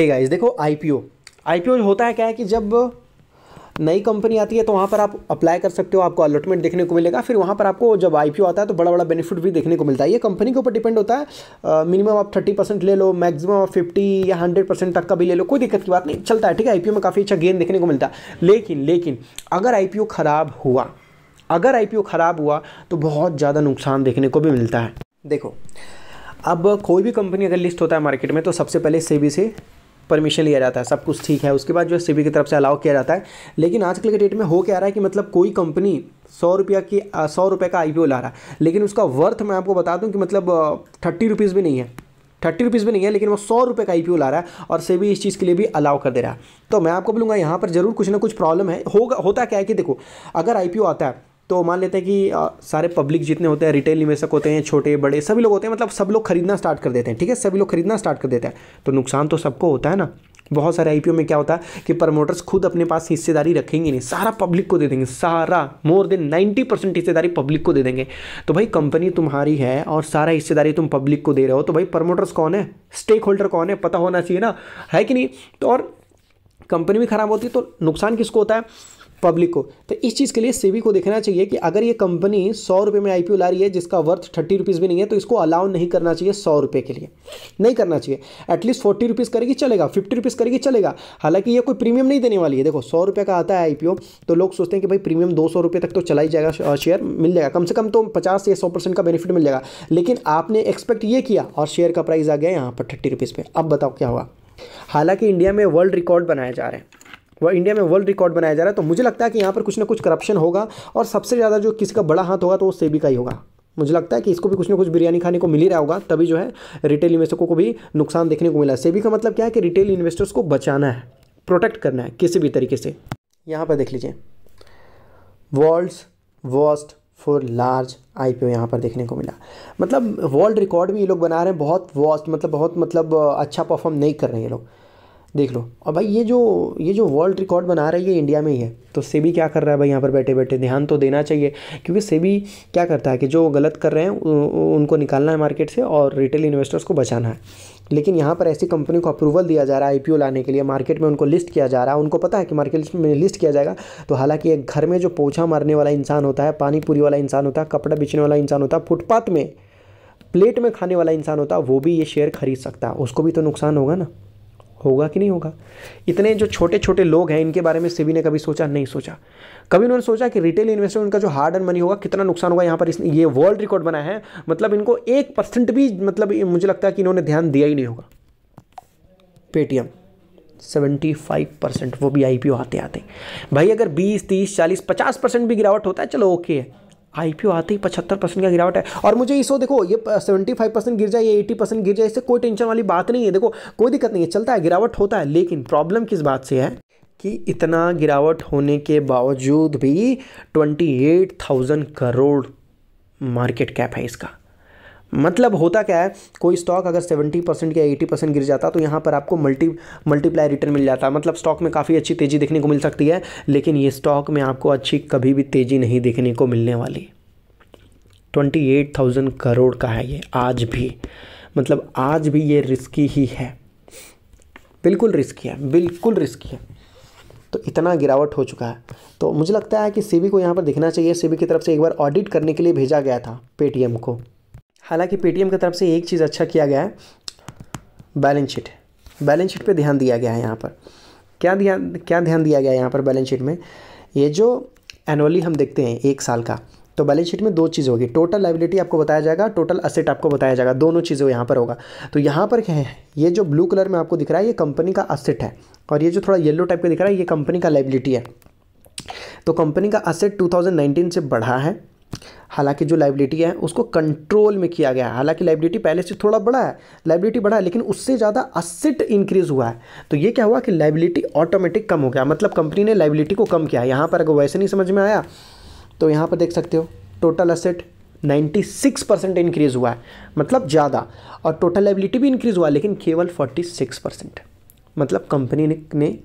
है गाइस देखो IPO IPO होता है क्या है कि जब नई कंपनी आती है तो वहाँ पर आप अप्लाई कर सकते हो आपको अलॉटमेंट देखने को मिलेगा फिर वहाँ पर आपको जब आईपीओ आता है तो बड़ा बड़ा बेनिफिट भी देखने को मिलता है ये कंपनी के ऊपर डिपेंड होता है मिनिमम आप थर्टी परसेंट ले लो मैक्सिमम आप फिफ्टी या हंड्रेड परसेंट तक का भी ले लो कोई दिक्कत की बात नहीं चलता है ठीक है आई में काफ़ी अच्छा गेन देखने को मिलता है लेकिन लेकिन अगर आई ख़राब हुआ अगर आई ख़राब हुआ तो बहुत ज़्यादा नुकसान देखने को भी मिलता है देखो अब कोई भी कंपनी अगर लिस्ट होता है मार्केट में तो सबसे पहले सेबी से परमिशन लिया जाता है सब कुछ ठीक है उसके बाद जो है सेबी की तरफ से अलाउ किया जाता है लेकिन आजकल के डेट में हो क्या रहा है कि मतलब कोई कंपनी सौ रुपया की सौ रुपये का आई ला रहा है लेकिन उसका वर्थ मैं आपको बता दूँ कि मतलब थर्टी रुपीज़ भी नहीं है थर्टी रुपीज़ भी नहीं है लेकिन वो सौ रुपये का आई ला रहा है और सेबी इस चीज़ के लिए भी अलाउ कर दे रहा है तो मैं आपको बोलूँगा यहाँ पर ज़रूर कुछ ना कुछ प्रॉब्लम है होगा होता क्या है कि देखो अगर आई आता है तो मान लेते हैं कि सारे पब्लिक जितने होते हैं रिटेल निवेशक होते हैं छोटे बड़े सभी लोग होते हैं मतलब सब लोग खरीदना स्टार्ट कर देते हैं ठीक है सभी लोग खरीदना स्टार्ट कर देते हैं तो नुकसान तो सबको होता है ना बहुत सारे आईपीओ में क्या होता है कि प्रमोटर्स खुद अपने पास हिस्सेदारी रखेंगे नहीं सारा पब्लिक को दे देंगे सारा मोर देन नाइन्टी परसेंट हिस्सेदारी पब्लिक को दे देंगे तो भाई कंपनी तुम्हारी है और सारा हिस्सेदारी तुम पब्लिक को दे रहे हो तो भाई प्रमोटर्स कौन है स्टेक होल्डर कौन है पता होना चाहिए ना है कि नहीं तो और कंपनी भी खराब होती है तो नुकसान किसको होता है पब्लिक को तो इस चीज़ के लिए सेबी को देखना चाहिए कि अगर ये कंपनी सौ रुपये में आईपीओ ला रही है जिसका वर्थ थर्टी रुपीज़ भी नहीं है तो इसको अलाउ नहीं करना चाहिए सौ रुपये के लिए नहीं करना चाहिए एटलीस्ट फोर्टी रुपीज़ करेगी चलेगा फिफ्टी रुपीज़ करेगी चलेगा हालांकि ये कोई प्रीमियम नहीं देने वाली है देखो सौ रुपये का आता है आई तो लोग सोचते हैं कि भाई प्रीमियम दो सौ रुपये तक तो चला ही जाएगा शेयर मिल जाएगा कम से कम तो पचास या सौ परसेंट का बेनिफिट मिल जाएगा लेकिन आपने एक्सपेक्ट ये किया और शेयर का प्राइस आ गया यहाँ पर थर्टी रुपीज़ पर अब बताओ क्या हुआ हालांकि इंडिया में वर्ल्ड रिकॉर्ड बनाए जा रहे हैं वह इंडिया में वर्ल्ड रिकॉर्ड बनाया जा रहा है तो मुझे लगता है कि यहाँ पर कुछ ना कुछ करप्शन होगा और सबसे ज़्यादा जो किसी का बड़ा हाथ होगा तो वो सेबी का ही होगा मुझे लगता है कि इसको भी कुछ ना कुछ बिरयानी खाने को मिल ही रहा होगा तभी जो है रिटेल इन्वेस्टरों को भी नुकसान देखने को मिला सेबी का मतलब क्या है कि रिटेल इन्वेस्टर्स को बचाना है प्रोटेक्ट करना है किसी भी तरीके से यहाँ पर देख लीजिए world's worst four large I P O यहाँ पर देखने को मिला मतलब वर्ल्ड रिकॉर्ड भी ये लोग बना रहे हैं बहुत वर्स्ट मतलब बहुत मतलब अच्छा परफॉर्म नहीं कर रहे हैं ये लोग देख लो और भाई ये जो ये जो वर्ल्ड रिकॉर्ड बना रहा है ये इंडिया में ही है तो सेबी क्या कर रहा है भाई यहाँ पर बैठे बैठे ध्यान तो देना चाहिए क्योंकि सेबी क्या करता है कि जो गलत कर रहे हैं उनको निकालना है मार्केट से और रिटेल इन्वेस्टर्स को बचाना है लेकिन यहाँ पर ऐसी कंपनी को अप्रूवल दिया जा रहा है आई लाने के लिए मार्केट में उनको लिस्ट किया जा रहा है उनको पता है कि मार्केट में लिस्ट किया जाएगा तो हालांकि एक घर में जो पोछा मारने वाला इंसान होता है पानी पूरी वाला इंसान होता है कपड़ा बेचने वाला इंसान होता है फुटपाथ में प्लेट में खाने वाला इंसान होता वो भी ये शेयर खरीद सकता है उसको भी तो नुकसान होगा ना होगा कि नहीं होगा इतने जो छोटे छोटे लोग हैं इनके बारे में सेबी ने कभी सोचा नहीं सोचा कभी उन्होंने सोचा कि रिटेल इन्वेस्टर उनका जो हार्ड एंड मनी होगा कितना नुकसान होगा यहाँ पर इसने ये वर्ल्ड रिकॉर्ड बना है मतलब इनको एक परसेंट भी मतलब मुझे लगता है कि इन्होंने ध्यान दिया ही नहीं होगा पेटीएम सेवेंटी फाइव परसेंट वो भी आई आते आते भाई अगर बीस तीस चालीस पचास परसेंट भी गिरावट होता है चलो ओके है आई आते ही पचहत्तर परसेंट का गिरावट है और मुझे इसो देखो ये सेवेंटी फाइव परसेंट गिर जाए ये एटी परसेंट गिर जाए इससे कोई टेंशन वाली बात नहीं है देखो कोई दिक्कत नहीं है चलता है गिरावट होता है लेकिन प्रॉब्लम किस बात से है कि इतना गिरावट होने के बावजूद भी twenty eight thousand crore market cap है इसका मतलब होता क्या है कोई स्टॉक अगर 70 परसेंट या 80 परसेंट गिर जाता तो यहाँ पर आपको मल्टी मल्टीप्लाई रिटर्न मिल जाता मतलब स्टॉक में काफ़ी अच्छी तेज़ी देखने को मिल सकती है लेकिन ये स्टॉक में आपको अच्छी कभी भी तेज़ी नहीं देखने को मिलने वाली ट्वेंटी एट थाउजेंड करोड़ का है ये आज भी मतलब आज भी ये रिस्की ही है बिल्कुल रिस्की है बिल्कुल रिस्की है तो इतना गिरावट हो चुका है तो मुझे लगता है कि सीबी को यहाँ पर दिखना चाहिए सीबी की तरफ से एक बार ऑडिट करने के लिए भेजा गया था पेटीएम को हालांकि पेटीएम की तरफ से एक चीज़ अच्छा किया गया है बैलेंस शीट बैलेंस शीट पे ध्यान दिया गया है यहाँ पर क्या ध्यान क्या ध्यान दिया गया है यहाँ पर बैलेंस शीट में ये जो एनुअली हम देखते हैं एक साल का तो बैलेंस शीट में दो चीज़ होगी टोटल लाइबिलिटी आपको बताया जाएगा टोटल असेट आपको बताया जाएगा दोनों चीज़ें यहाँ पर होगा तो यहाँ पर क्या है ये जो ब्लू कलर में आपको दिख रहा है ये कंपनी का असेट है और ये जो थोड़ा येलो टाइप का दिख रहा है ये कंपनी का लाइबिलिटी है तो कंपनी का असेट 2019 से बढ़ा है हालांकि जो लाइबिलिटी है उसको कंट्रोल में किया गया है हालांकि लाइबिलिटी पहले से थोड़ा बड़ा है लाइबिलिटी बढ़ा है लेकिन उससे ज़्यादा असिट इंक्रीज़ हुआ है तो ये क्या हुआ कि लाइबिलिटी ऑटोमेटिक कम हो गया मतलब कंपनी ने लाइबिलिटी को कम किया यहाँ पर अगर वैसे नहीं समझ में आया तो यहाँ पर देख सकते हो टोटल असेट 96 परसेंट इंक्रीज़ हुआ है मतलब ज़्यादा और टोटल लाइबिलिटी भी इंक्रीज़ हुआ लेकिन केवल 46 परसेंट मतलब कंपनी ने, ने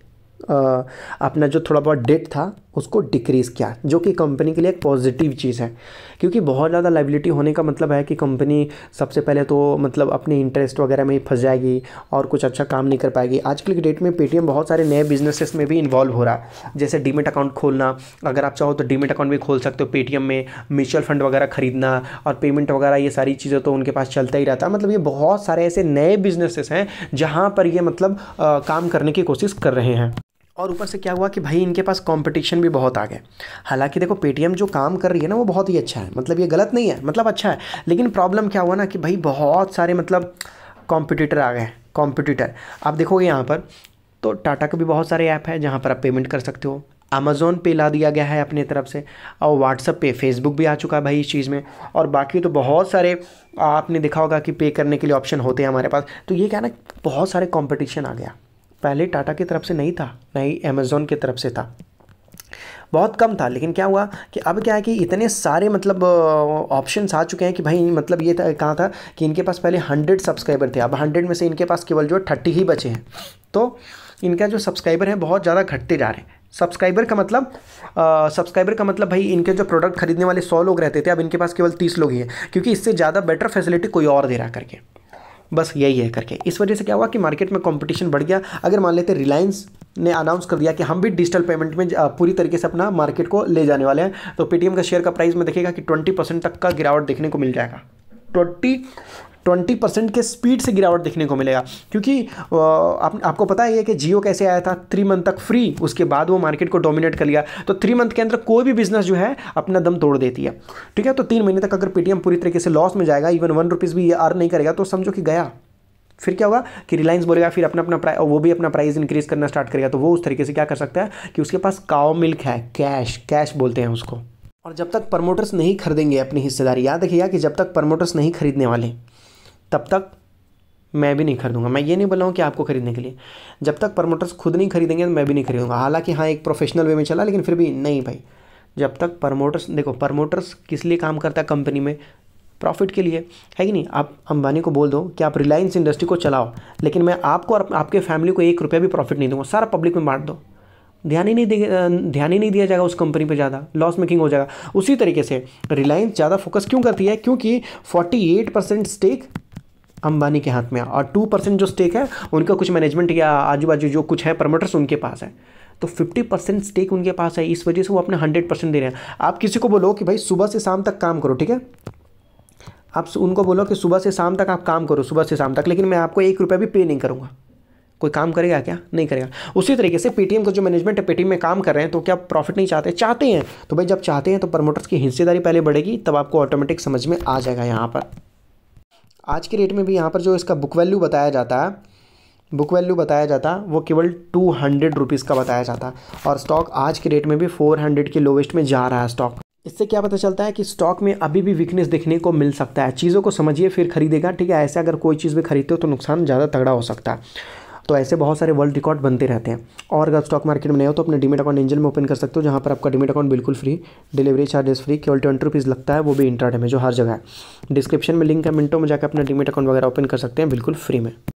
आ, अपना जो थोड़ा बहुत डेट था उसको डिक्रीज़ किया जो कि कंपनी के लिए एक पॉजिटिव चीज़ है क्योंकि बहुत ज़्यादा लाइबिलिटी होने का मतलब है कि कंपनी सबसे पहले तो मतलब अपने इंटरेस्ट वगैरह में ही फंस जाएगी और कुछ अच्छा काम नहीं कर पाएगी आजकल के डेट में पेटीएम बहुत सारे नए बिजनेसेस में भी इन्वॉल्व हो रहा है जैसे डीमेट अकाउंट खोलना अगर आप चाहो तो डीमेट अकाउंट भी खोल सकते हो पेटीएम में म्यूचुअल फंड वगैरह खरीदना और पेमेंट वगैरह ये सारी चीज़ें तो उनके पास चलता ही रहता है मतलब ये बहुत सारे ऐसे नए बिजनेसेस हैं जहाँ पर ये मतलब काम करने की कोशिश कर रहे हैं और ऊपर से क्या हुआ कि भाई इनके पास कंपटीशन भी बहुत आ गए हालांकि देखो पेटीएम जो काम कर रही है ना वो बहुत ही अच्छा है मतलब ये गलत नहीं है मतलब अच्छा है लेकिन प्रॉब्लम क्या हुआ ना कि भाई बहुत सारे मतलब कॉम्पिटिटर आ गए कॉम्पिटिटर आप देखोगे यहाँ पर तो टाटा के भी बहुत सारे ऐप हैं जहाँ पर आप पेमेंट कर सकते हो अमेज़ोन पे ला दिया गया है अपने तरफ से और व्हाट्सअप पे फेसबुक भी आ चुका है भाई इस चीज़ में और बाकी तो बहुत सारे आपने देखा होगा कि पे करने के लिए ऑप्शन होते हैं हमारे पास तो ये क्या ना बहुत सारे कॉम्पिटिशन आ गया पहले टाटा की तरफ से नहीं था ना ही अमेज़ोन की तरफ से था बहुत कम था लेकिन क्या हुआ कि अब क्या है कि इतने सारे मतलब ऑप्शन आ चुके हैं कि भाई मतलब ये था कहाँ था कि इनके पास पहले हंड्रेड सब्सक्राइबर थे अब हंड्रेड में से इनके पास केवल जो थर्टी ही बचे हैं तो इनका जो सब्सक्राइबर है बहुत ज़्यादा घटते जा रहे हैं सब्सक्राइबर का मतलब सब्सक्राइबर का मतलब भाई इनके जो प्रोडक्ट खरीदने वाले सौ लोग रहते थे अब इनके पास केवल तीस लोग ही हैं क्योंकि इससे ज़्यादा बेटर फैसिलिटी कोई और दे रहा करके बस यही है करके इस वजह से क्या हुआ कि मार्केट में कॉम्पिटिशन बढ़ गया अगर मान लेते रिलायंस ने अनाउंस कर दिया कि हम भी डिजिटल पेमेंट में पूरी तरीके से अपना मार्केट को ले जाने वाले हैं तो पेटीएम का शेयर का प्राइस में देखेगा कि ट्वेंटी परसेंट तक का गिरावट देखने को मिल जाएगा ट्वेंटी ट्वेंटी परसेंट के स्पीड से गिरावट देखने को मिलेगा क्योंकि आप, आपको पता ही है कि जियो कैसे आया था थ्री मंथ तक फ्री उसके बाद वो मार्केट को डोमिनेट कर लिया तो थ्री मंथ के अंदर कोई भी बिजनेस जो है अपना दम तोड़ देती है ठीक है तो तीन महीने तक अगर पेटीएम पूरी तरीके से लॉस में जाएगा इवन वन रुपीज़ भी ये अर्न नहीं करेगा तो समझो कि गया फिर क्या होगा कि रिलायंस बोलेगा फिर अपना अपना प्राइस वो भी अपना प्राइस इंक्रीज करना स्टार्ट करेगा तो वो उस तरीके से क्या कर सकता है कि उसके पास काओ मिल्क है कैश कैश बोलते हैं उसको और जब तक प्रमोटर्स नहीं खरीदेंगे अपनी हिस्सेदारी याद रखिएगा कि जब तक प्रमोटर्स नहीं खरीदने वाले तब तक मैं भी नहीं खरीदूंगा मैं ये नहीं बोल रहा हूँ कि आपको खरीदने के लिए जब तक प्रमोटर्स खुद नहीं खरीदेंगे तो मैं भी नहीं खरीदूंगा हालांकि हाँ एक प्रोफेशनल वे में चला लेकिन फिर भी नहीं भाई जब तक प्रमोटर्स देखो प्रमोटर्स किस लिए काम करता है कंपनी में प्रॉफिट के लिए है कि नहीं आप अंबानी को बोल दो कि आप रिलायंस इंडस्ट्री को चलाओ लेकिन मैं आपको और आपके फैमिली को एक रुपया भी प्रॉफिट नहीं दूंगा सारा पब्लिक में बांट दो ध्यान ही नहीं दे ध्यान ही नहीं दिया जाएगा उस कंपनी पे ज़्यादा लॉस मेकिंग हो जाएगा उसी तरीके से रिलायंस ज़्यादा फोकस क्यों करती है क्योंकि 48 परसेंट स्टेक अंबानी के हाथ में और टू परसेंट जो स्टेक है उनका कुछ मैनेजमेंट या आजू बाजू जो कुछ है प्रमोटर्स उनके पास है तो 50 परसेंट स्टेक उनके पास है इस वजह से वो अपने 100 परसेंट दे रहे हैं आप किसी को बोलो कि भाई सुबह से शाम तक काम करो ठीक है आप उनको बोलो कि सुबह से शाम तक आप काम करो सुबह से शाम तक लेकिन मैं आपको एक रुपया भी पे नहीं करूँगा कोई काम करेगा क्या नहीं करेगा उसी तरीके से पेटीएम का जो मैनेजमेंट है पेटीएम में काम कर रहे हैं तो क्या प्रॉफिट नहीं चाहते चाहते हैं तो भाई जब चाहते हैं तो प्रमोटर्स की हिस्सेदारी पहले बढ़ेगी तब आपको ऑटोमेटिक समझ में आ जाएगा यहाँ पर आज के रेट में भी यहाँ पर जो इसका बुक वैल्यू बताया जाता है बुक वैल्यू बताया जाता वो केवल टू हंड्रेड रुपीज़ का बताया जाता और स्टॉक आज के रेट में भी फोर हंड्रेड के लोवेस्ट में जा रहा है स्टॉक इससे क्या पता चलता है कि स्टॉक में अभी भी वीकनेस देखने को मिल सकता है चीज़ों को समझिए फिर खरीदेगा ठीक है ऐसे अगर कोई चीज़ भी खरीदते हो तो नुकसान ज़्यादा तगड़ा हो सकता है तो ऐसे बहुत सारे वर्ल्ड रिकॉर्ड बनते रहते हैं और अगर स्टॉक मार्केट में नहीं हो तो अपने डिमेट अकाउंट इंजन में ओपन कर सकते हो जहाँ पर आपका डिमेट अकाउंट बिल्कुल फ्री डिलीवरी चार्जेस फ्री केवल ट्वेंटी रुपीज़ लगता है वो भी इंटरनेट में जो हर जगह है डिस्क्रिप्शन में लिंक है मिनटों में जाकर अपना डिमेट अकाउंट वगैरह ओपन कर सकते हैं बिल्कुल फ्री में